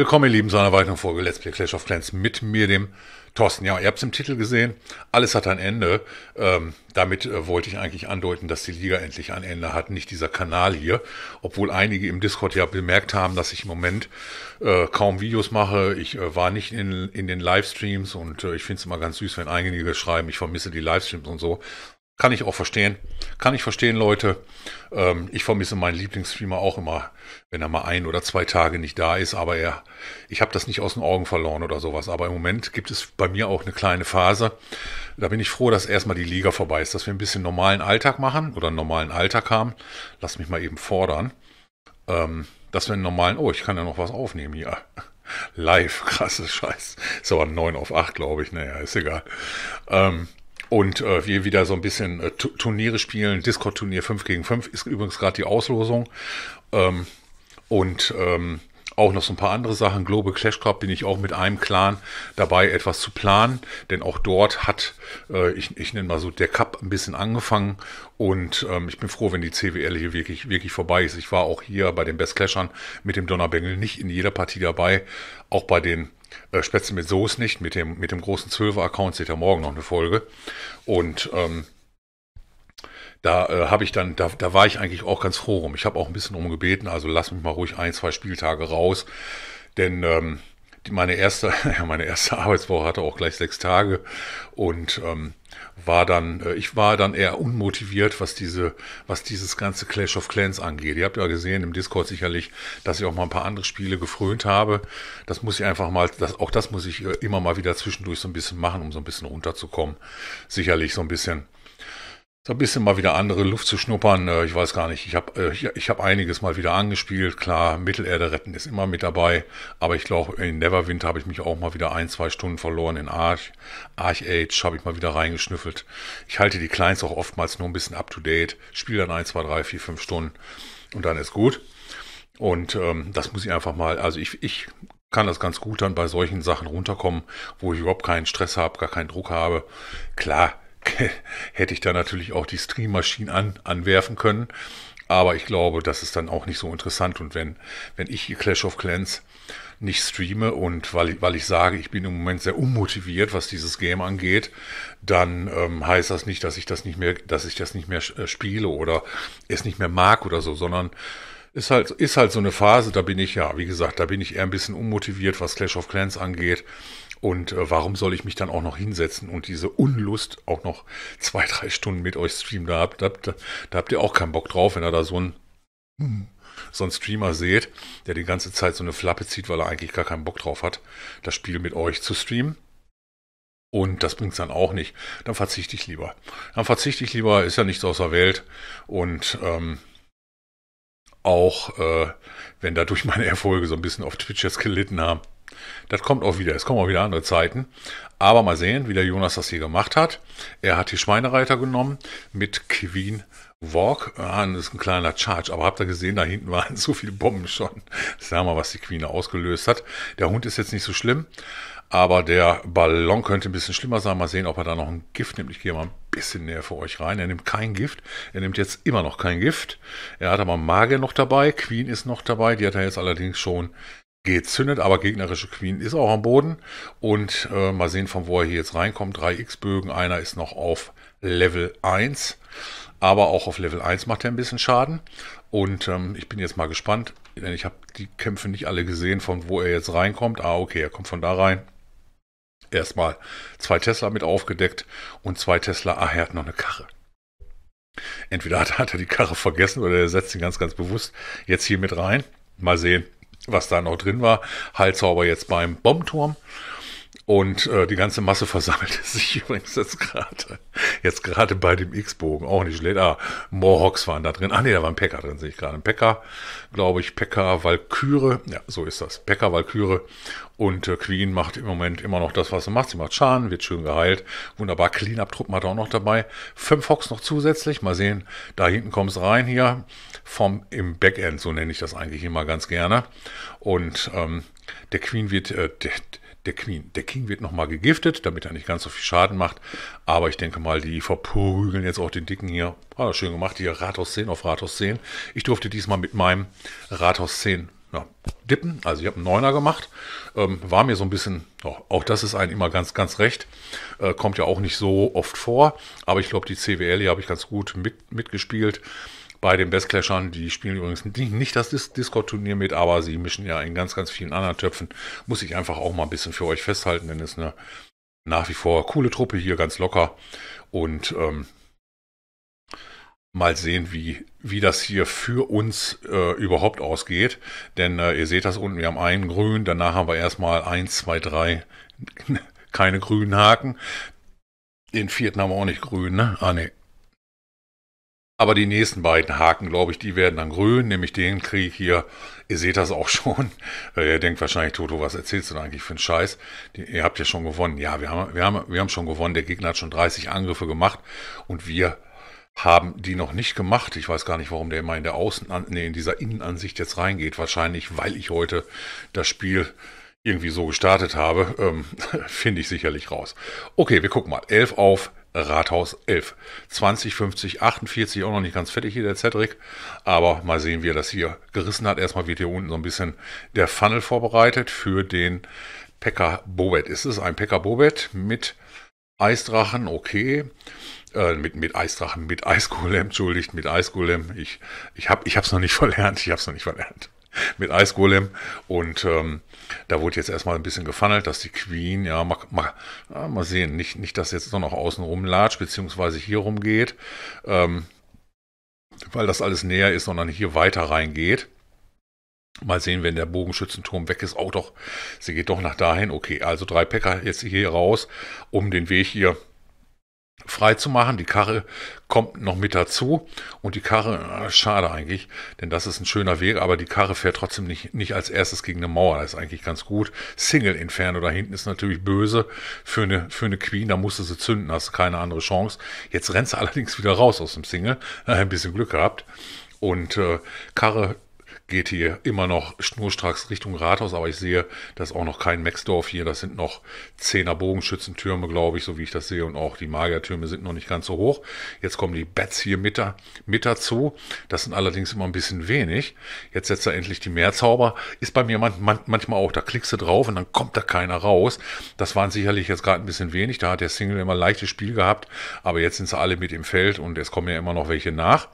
Willkommen, ihr Lieben, zu einer weiteren Folge Let's Play Clash of Clans mit mir, dem Thorsten. Ja, ihr habt es im Titel gesehen, alles hat ein Ende. Ähm, damit äh, wollte ich eigentlich andeuten, dass die Liga endlich ein Ende hat, nicht dieser Kanal hier. Obwohl einige im Discord ja bemerkt haben, dass ich im Moment äh, kaum Videos mache. Ich äh, war nicht in, in den Livestreams und äh, ich finde es immer ganz süß, wenn einige schreiben, ich vermisse die Livestreams und so. Kann ich auch verstehen. Kann ich verstehen, Leute. Ähm, ich vermisse meinen Lieblingsstreamer auch immer, wenn er mal ein oder zwei Tage nicht da ist. Aber er, ich habe das nicht aus den Augen verloren oder sowas. Aber im Moment gibt es bei mir auch eine kleine Phase. Da bin ich froh, dass erstmal die Liga vorbei ist, dass wir ein bisschen normalen Alltag machen oder einen normalen Alltag haben. Lass mich mal eben fordern. Ähm, dass wir einen normalen, oh, ich kann ja noch was aufnehmen hier. Live, krasses Scheiß. Ist aber 9 auf 8, glaube ich. Naja, ist egal. Ähm, und äh, wir wieder so ein bisschen äh, Turniere spielen. Discord-Turnier 5 gegen 5 ist übrigens gerade die Auslosung. Ähm, und ähm, auch noch so ein paar andere Sachen. Global Clash Cup bin ich auch mit einem Clan dabei, etwas zu planen, denn auch dort hat, äh, ich, ich nenne mal so, der Cup ein bisschen angefangen und ähm, ich bin froh, wenn die CWL hier wirklich, wirklich vorbei ist. Ich war auch hier bei den Best Clashern mit dem Donnerbengel nicht in jeder Partie dabei, auch bei den äh, Spätzle mit Soos nicht, mit dem, mit dem großen zwölfer account seht ihr morgen noch eine Folge und ähm, da äh, habe ich dann, da, da war ich eigentlich auch ganz froh rum. Ich habe auch ein bisschen umgebeten, also lass mich mal ruhig ein, zwei Spieltage raus. Denn ähm, die, meine erste, ja, meine erste Arbeitswoche hatte auch gleich sechs Tage und ähm, war dann, äh, ich war dann eher unmotiviert, was diese, was dieses ganze Clash of Clans angeht. Ihr habt ja gesehen im Discord sicherlich, dass ich auch mal ein paar andere Spiele gefrönt habe. Das muss ich einfach mal, das, auch das muss ich äh, immer mal wieder zwischendurch so ein bisschen machen, um so ein bisschen runterzukommen. Sicherlich so ein bisschen so ein bisschen mal wieder andere Luft zu schnuppern. Äh, ich weiß gar nicht, ich habe äh, ich hab einiges mal wieder angespielt. Klar, Mittelerde retten ist immer mit dabei, aber ich glaube, in Neverwind habe ich mich auch mal wieder ein, zwei Stunden verloren. In Arch, Arch Age habe ich mal wieder reingeschnüffelt. Ich halte die Clients auch oftmals nur ein bisschen up to date, spiele dann ein, zwei, drei, vier, fünf Stunden und dann ist gut. Und ähm, das muss ich einfach mal, also ich, ich kann das ganz gut dann bei solchen Sachen runterkommen, wo ich überhaupt keinen Stress habe, gar keinen Druck habe. Klar, hätte ich da natürlich auch die Stream-Maschinen an, anwerfen können. Aber ich glaube, das ist dann auch nicht so interessant. Und wenn, wenn ich Clash of Clans nicht streame und weil ich, weil ich sage, ich bin im Moment sehr unmotiviert, was dieses Game angeht, dann ähm, heißt das nicht, dass ich das nicht mehr, dass ich das nicht mehr äh, spiele oder es nicht mehr mag oder so, sondern ist halt, ist halt so eine Phase, da bin ich ja, wie gesagt, da bin ich eher ein bisschen unmotiviert, was Clash of Clans angeht. Und äh, warum soll ich mich dann auch noch hinsetzen und diese Unlust auch noch zwei, drei Stunden mit euch streamen? Da habt, da, da habt ihr auch keinen Bock drauf, wenn ihr da so einen, so einen Streamer seht, der die ganze Zeit so eine Flappe zieht, weil er eigentlich gar keinen Bock drauf hat, das Spiel mit euch zu streamen. Und das bringt's dann auch nicht. Dann verzichte ich lieber. Dann verzichte ich lieber, ist ja nichts außer Welt. Und ähm, auch äh, wenn dadurch meine Erfolge so ein bisschen auf Twitch jetzt gelitten haben. Das kommt auch wieder. Es kommen auch wieder andere Zeiten. Aber mal sehen, wie der Jonas das hier gemacht hat. Er hat die Schweinereiter genommen mit Queen Walk. Ah, das ist ein kleiner Charge. Aber habt ihr gesehen, da hinten waren so viele Bomben schon. Sagen wir mal, was die Queen ausgelöst hat. Der Hund ist jetzt nicht so schlimm. Aber der Ballon könnte ein bisschen schlimmer sein. Mal sehen, ob er da noch ein Gift nimmt. Ich gehe mal ein bisschen näher für euch rein. Er nimmt kein Gift. Er nimmt jetzt immer noch kein Gift. Er hat aber Mage noch dabei. Queen ist noch dabei. Die hat er jetzt allerdings schon gezündet, aber gegnerische Queen ist auch am Boden. Und äh, mal sehen, von wo er hier jetzt reinkommt. Drei X-Bögen, einer ist noch auf Level 1. Aber auch auf Level 1 macht er ein bisschen Schaden. Und ähm, ich bin jetzt mal gespannt, denn ich habe die Kämpfe nicht alle gesehen, von wo er jetzt reinkommt. Ah, okay, er kommt von da rein. Erstmal zwei Tesla mit aufgedeckt und zwei Tesla. Ah, er hat noch eine Karre. Entweder hat, hat er die Karre vergessen oder er setzt ihn ganz, ganz bewusst jetzt hier mit rein. Mal sehen was da noch drin war. Heilzauber jetzt beim Bombturm. Und äh, die ganze Masse versammelte sich übrigens jetzt gerade, jetzt gerade bei dem X-Bogen, auch nicht schlecht. Ah, Mohawks waren da drin. Ah nee, da war ein Pekka drin, sehe ich gerade. Ein Pekka, glaube ich, Pekka Valkyre. Ja, so ist das. Pekka Valkyre und äh, Queen macht im Moment immer noch das, was sie macht. Sie macht Schaden, wird schön geheilt. Wunderbar, Clean-Up-Truppen hat auch noch dabei. Fünf Hawks noch zusätzlich. Mal sehen, da hinten kommt es rein hier. Vom im Backend, so nenne ich das eigentlich immer ganz gerne. Und ähm, der Queen wird, äh, der, der Queen. Der King wird nochmal gegiftet, damit er nicht ganz so viel Schaden macht. Aber ich denke mal, die verprügeln jetzt auch den Dicken hier. Ah, schön gemacht hier. Rathaus 10 auf Rathaus 10. Ich durfte diesmal mit meinem Rathaus 10 ja, dippen. Also ich habe einen Neuner gemacht. Ähm, war mir so ein bisschen, oh, auch das ist einem immer ganz, ganz recht. Äh, kommt ja auch nicht so oft vor. Aber ich glaube, die CWL hier habe ich ganz gut mit, mitgespielt bei den Bestclashern, die spielen übrigens nicht das Discord-Turnier mit, aber sie mischen ja in ganz, ganz vielen anderen Töpfen. Muss ich einfach auch mal ein bisschen für euch festhalten, denn es ist eine nach wie vor coole Truppe hier, ganz locker. Und ähm, mal sehen, wie, wie das hier für uns äh, überhaupt ausgeht. Denn äh, ihr seht das unten, wir haben einen grün, danach haben wir erstmal 1, 2, 3 keine grünen Haken. Den vierten haben wir auch nicht grün, ne? Ah, ne. Aber die nächsten beiden Haken, glaube ich, die werden dann grün, nämlich den Krieg hier. Ihr seht das auch schon. Äh, ihr denkt wahrscheinlich, Toto, was erzählst du da eigentlich für einen Scheiß? Die, ihr habt ja schon gewonnen. Ja, wir haben, wir, haben, wir haben schon gewonnen. Der Gegner hat schon 30 Angriffe gemacht und wir haben die noch nicht gemacht. Ich weiß gar nicht, warum der immer in der Außen, nee, in dieser Innenansicht jetzt reingeht. Wahrscheinlich, weil ich heute das Spiel irgendwie so gestartet habe. Ähm, Finde ich sicherlich raus. Okay, wir gucken mal. 11 auf Rathaus 11. 2050, 48, auch noch nicht ganz fertig hier der Cedric. Aber mal sehen, wie er das hier gerissen hat. Erstmal wird hier unten so ein bisschen der Funnel vorbereitet für den Pekka Bobet. Ist es ein Pekka Bobet mit Eisdrachen? Okay. Äh, mit, mit Eisdrachen, mit Eisgolem, entschuldigt, mit Eisgolem. Ich, ich habe es noch nicht verlernt, ich habe es noch nicht verlernt mit Eisgolem. Und ähm, da wurde jetzt erstmal ein bisschen gefunnelt, dass die Queen, ja, mal, mal, ja, mal sehen, nicht, nicht, dass jetzt noch außen rumlatscht, beziehungsweise hier rumgeht, ähm, weil das alles näher ist, sondern hier weiter reingeht. Mal sehen, wenn der Bogenschützenturm weg ist, auch doch, sie geht doch nach dahin. Okay, also drei Päcker jetzt hier raus, um den Weg hier freizumachen. Die Karre kommt noch mit dazu und die Karre, ah, schade eigentlich, denn das ist ein schöner Weg, aber die Karre fährt trotzdem nicht, nicht als erstes gegen eine Mauer. Das ist eigentlich ganz gut. Single Inferno da hinten ist natürlich böse für eine, für eine Queen, da musst du sie zünden, hast keine andere Chance. Jetzt rennst du allerdings wieder raus aus dem Single, äh, ein bisschen Glück gehabt und äh, Karre geht hier immer noch schnurstracks Richtung Rathaus, aber ich sehe, das ist auch noch kein Maxdorf hier. Das sind noch Zehner Bogenschützentürme, glaube ich, so wie ich das sehe. Und auch die Magiertürme sind noch nicht ganz so hoch. Jetzt kommen die Bats hier mit, da, mit dazu. Das sind allerdings immer ein bisschen wenig. Jetzt setzt er endlich die Mehrzauber. Ist bei mir man, man, manchmal auch, da klickst du drauf und dann kommt da keiner raus. Das waren sicherlich jetzt gerade ein bisschen wenig. Da hat der Single immer leichtes Spiel gehabt. Aber jetzt sind sie alle mit im Feld und es kommen ja immer noch welche nach.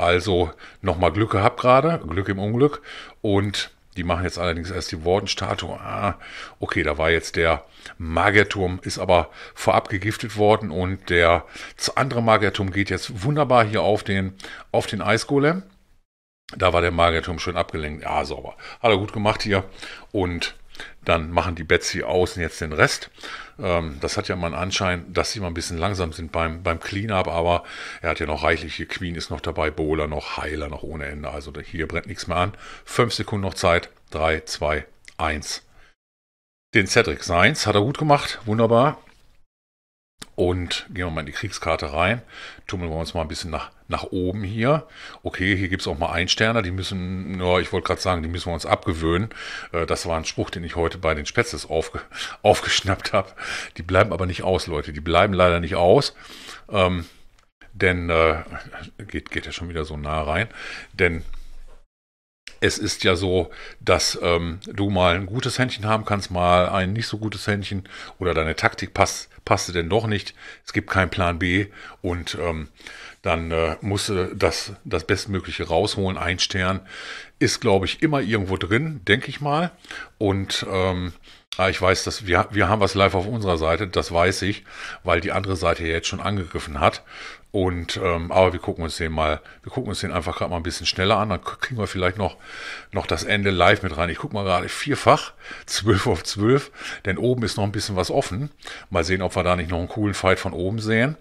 Also nochmal Glück gehabt gerade, Glück im Unglück. Und die machen jetzt allerdings erst die Wardenstatue. Ah, okay, da war jetzt der Magierturm, ist aber vorab gegiftet worden und der andere Magierturm geht jetzt wunderbar hier auf den, auf den Eisgolem. Da war der Magierturm schön abgelenkt. Ja, sauber. Hat er gut gemacht hier. Und dann machen die Betsy außen jetzt den Rest. Ähm, das hat ja mal einen Anschein, dass sie mal ein bisschen langsam sind beim, beim Cleanup, aber er hat ja noch reichliche Queen ist noch dabei, Bowler noch, Heiler noch ohne Ende. Also hier brennt nichts mehr an. Fünf Sekunden noch Zeit. Drei, zwei, eins. Den Cedric Seins hat er gut gemacht, wunderbar. Und gehen wir mal in die Kriegskarte rein. Tummeln wir uns mal ein bisschen nach nach oben hier. Okay, hier gibt es auch mal Einsterner, die müssen, ja, ich wollte gerade sagen, die müssen wir uns abgewöhnen. Äh, das war ein Spruch, den ich heute bei den Spätzes aufge, aufgeschnappt habe. Die bleiben aber nicht aus, Leute. Die bleiben leider nicht aus. Ähm, denn äh, geht, geht ja schon wieder so nah rein. Denn es ist ja so, dass ähm, du mal ein gutes Händchen haben kannst, mal ein nicht so gutes Händchen oder deine Taktik passt, passte denn doch nicht. Es gibt keinen Plan B und ähm, dann äh, muss du das, das Bestmögliche rausholen. Ein Stern ist, glaube ich, immer irgendwo drin, denke ich mal. Und ähm, ich weiß, dass wir, wir haben was live auf unserer Seite, das weiß ich, weil die andere Seite ja jetzt schon angegriffen hat. Und ähm, aber wir gucken uns den mal, wir gucken uns den einfach gerade mal ein bisschen schneller an, dann kriegen wir vielleicht noch, noch das Ende live mit rein. Ich gucke mal gerade vierfach, zwölf auf zwölf, denn oben ist noch ein bisschen was offen. Mal sehen, ob wir da nicht noch einen coolen Fight von oben sehen.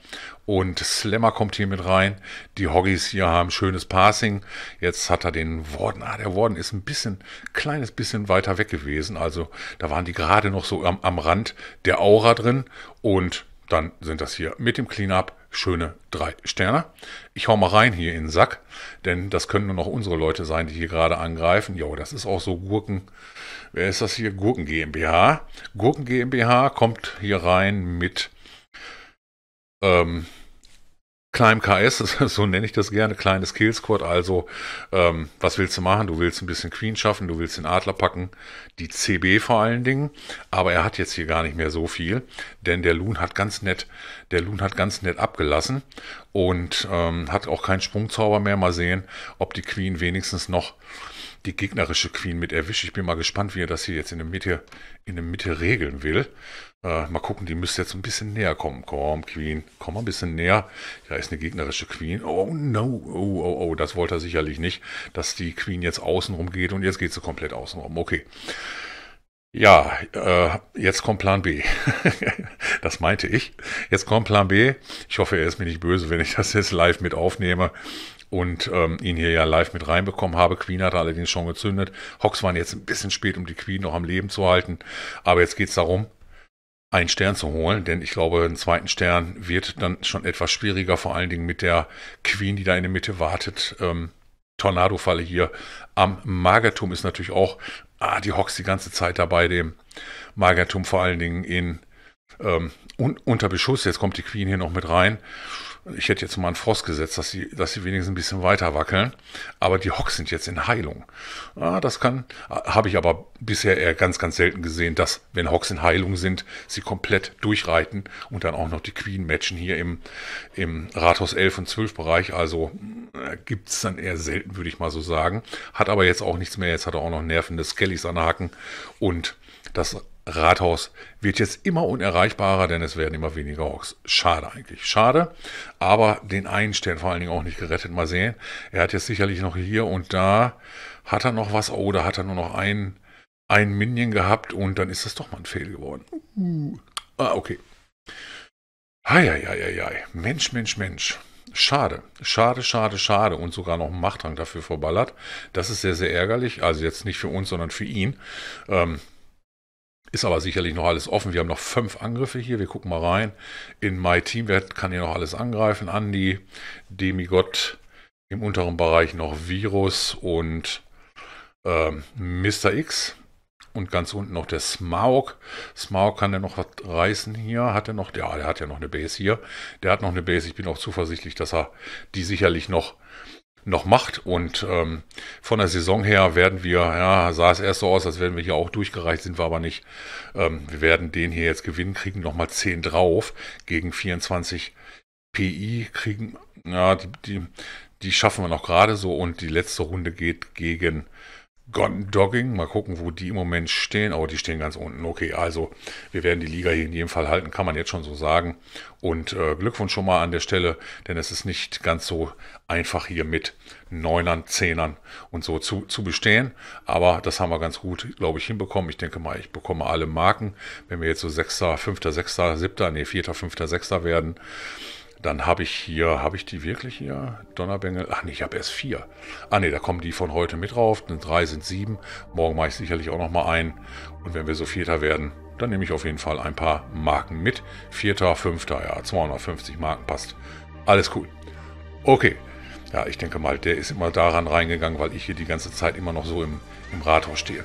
Und Slammer kommt hier mit rein. Die Hoggies hier haben schönes Passing. Jetzt hat er den Warden. Ah, der Warden ist ein bisschen, kleines bisschen weiter weg gewesen. Also da waren die gerade noch so am, am Rand der Aura drin. Und dann sind das hier mit dem Cleanup schöne drei Sterne. Ich hau mal rein hier in den Sack, denn das können nur noch unsere Leute sein, die hier gerade angreifen. Jo, das ist auch so Gurken. Wer ist das hier? Gurken GmbH. Gurken GmbH kommt hier rein mit ähm, Climb KS, so nenne ich das gerne, kleines Killsquad, also ähm, was willst du machen? Du willst ein bisschen Queen schaffen, du willst den Adler packen, die CB vor allen Dingen, aber er hat jetzt hier gar nicht mehr so viel, denn der Loon hat ganz nett, der Loon hat ganz nett abgelassen und ähm, hat auch keinen Sprungzauber mehr. Mal sehen, ob die Queen wenigstens noch die gegnerische Queen mit erwischt. Ich bin mal gespannt, wie er das hier jetzt in der Mitte, in der Mitte regeln will. Äh, mal gucken, die müsste jetzt ein bisschen näher kommen. Komm, Queen, komm mal ein bisschen näher. Ja, ist eine gegnerische Queen. Oh, no. Oh, oh, oh, das wollte er sicherlich nicht, dass die Queen jetzt außenrum geht und jetzt geht sie komplett außenrum. Okay. Ja, äh, jetzt kommt Plan B. das meinte ich. Jetzt kommt Plan B. Ich hoffe, er ist mir nicht böse, wenn ich das jetzt live mit aufnehme und ähm, ihn hier ja live mit reinbekommen habe. Queen hat allerdings schon gezündet. Hawks waren jetzt ein bisschen spät, um die Queen noch am Leben zu halten. Aber jetzt geht's darum, einen Stern zu holen, denn ich glaube, einen zweiten Stern wird dann schon etwas schwieriger, vor allen Dingen mit der Queen, die da in der Mitte wartet. Ähm, Tornadofalle hier am Magertum ist natürlich auch, ah, die Hawks die ganze Zeit dabei, dem Magertum vor allen Dingen in ähm, un unter Beschuss. Jetzt kommt die Queen hier noch mit rein. Ich hätte jetzt mal einen Frost gesetzt, dass sie, dass sie wenigstens ein bisschen weiter wackeln. Aber die Hocks sind jetzt in Heilung. Ja, ah, das kann, ah, habe ich aber bisher eher ganz, ganz selten gesehen, dass, wenn Hocks in Heilung sind, sie komplett durchreiten und dann auch noch die Queen matchen hier im, im Rathaus 11 und 12 Bereich. Also äh, gibt es dann eher selten, würde ich mal so sagen. Hat aber jetzt auch nichts mehr. Jetzt hat er auch noch Nerven des Skellys an der Hacken und das Rathaus wird jetzt immer unerreichbarer, denn es werden immer weniger Hawks. Schade eigentlich. Schade. Aber den einen Stern vor allen Dingen auch nicht gerettet. Mal sehen. Er hat jetzt sicherlich noch hier und da. Hat er noch was? Oder oh, hat er nur noch einen, einen Minion gehabt? Und dann ist das doch mal ein Fehl geworden. Uh, ah, okay. Eieieiei. Mensch, Mensch, Mensch. Schade, schade, schade, schade und sogar noch einen Machtrang dafür verballert. Das ist sehr, sehr ärgerlich. Also jetzt nicht für uns, sondern für ihn. Ähm, ist aber sicherlich noch alles offen. Wir haben noch fünf Angriffe hier. Wir gucken mal rein. In My Team wer kann hier noch alles angreifen. Andi, Demigod, im unteren Bereich noch Virus und äh, Mr. X. Und ganz unten noch der Smaug. Smaug kann er noch was reißen hier. Hat er noch? Ja, der hat ja noch eine Base hier. Der hat noch eine Base. Ich bin auch zuversichtlich, dass er die sicherlich noch noch macht. Und ähm, von der Saison her werden wir, ja, sah es erst so aus, als wären wir hier auch durchgereicht, sind wir aber nicht. Ähm, wir werden den hier jetzt gewinnen, kriegen nochmal 10 drauf gegen 24 PI, kriegen, ja, die, die, die schaffen wir noch gerade so und die letzte Runde geht gegen Gone Dogging. Mal gucken, wo die im Moment stehen. Aber die stehen ganz unten. Okay, also wir werden die Liga hier in jedem Fall halten, kann man jetzt schon so sagen. Und äh, Glückwunsch schon mal an der Stelle, denn es ist nicht ganz so einfach hier mit Neunern, Zehnern und so zu, zu bestehen. Aber das haben wir ganz gut, glaube ich, hinbekommen. Ich denke mal, ich bekomme alle Marken. Wenn wir jetzt so Sechster, Fünfter, Sechster, Siebter, nee, Vierter, Fünfter, Sechster werden, dann habe ich hier, habe ich die wirklich hier? Donnerbengel? Ach nee, ich habe erst vier. Ah nee, da kommen die von heute mit drauf. Denn drei sind sieben. Morgen mache ich sicherlich auch nochmal ein. Und wenn wir so Vierter werden, dann nehme ich auf jeden Fall ein paar Marken mit. Vierter, Fünfter, ja, 250 Marken passt. Alles cool. Okay. Ja, ich denke mal, der ist immer daran reingegangen, weil ich hier die ganze Zeit immer noch so im, im Rathaus stehe.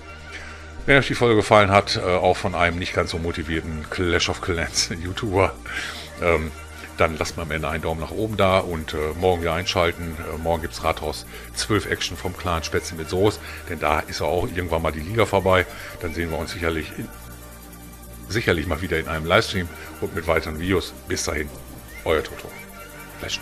Wenn euch die Folge gefallen hat, äh, auch von einem nicht ganz so motivierten Clash of Clans YouTuber, ähm, dann lasst mir am Ende einen Daumen nach oben da und äh, morgen wieder einschalten. Äh, morgen gibt's Rathaus 12 Action vom Clan Spätzle mit Soße, denn da ist auch irgendwann mal die Liga vorbei. Dann sehen wir uns sicherlich, in, sicherlich mal wieder in einem Livestream und mit weiteren Videos. Bis dahin, euer Toto. Flash.